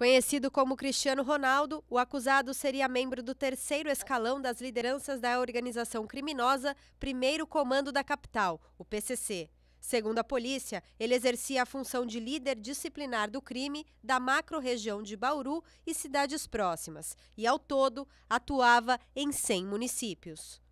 Conhecido como Cristiano Ronaldo, o acusado seria membro do terceiro escalão das lideranças da organização criminosa Primeiro Comando da Capital, o PCC. Segundo a polícia, ele exercia a função de líder disciplinar do crime da macro-região de Bauru e cidades próximas, e ao todo atuava em 100 municípios.